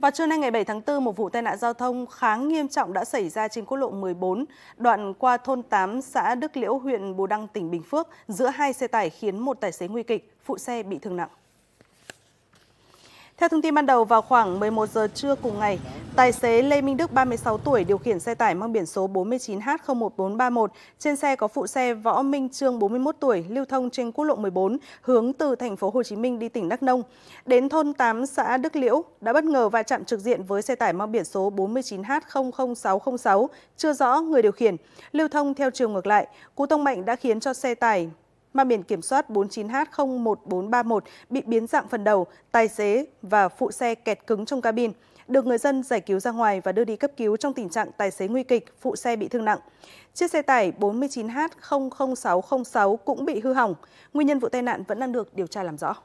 Vào trưa nay ngày 7 tháng 4, một vụ tai nạn giao thông khá nghiêm trọng đã xảy ra trên quốc lộ 14, đoạn qua thôn 8, xã Đức Liễu, huyện Bù Đăng, tỉnh Bình Phước, giữa hai xe tải khiến một tài xế nguy kịch, phụ xe bị thương nặng. Theo thông tin ban đầu, vào khoảng 11 giờ trưa cùng ngày, tài xế Lê Minh Đức, 36 tuổi, điều khiển xe tải mang biển số 49H01431. Trên xe có phụ xe Võ Minh Trương, 41 tuổi, lưu thông trên quốc lộ 14, hướng từ thành phố Hồ Chí Minh đi tỉnh Đắk Nông. Đến thôn 8 xã Đức Liễu, đã bất ngờ va chạm trực diện với xe tải mang biển số 49H00606, chưa rõ người điều khiển, lưu thông theo chiều ngược lại. Cú tông mạnh đã khiến cho xe tải mang biển kiểm soát 49H01431 bị biến dạng phần đầu, tài xế và phụ xe kẹt cứng trong cabin được người dân giải cứu ra ngoài và đưa đi cấp cứu trong tình trạng tài xế nguy kịch, phụ xe bị thương nặng. Chiếc xe tải 49H00606 cũng bị hư hỏng. Nguyên nhân vụ tai nạn vẫn đang được điều tra làm rõ.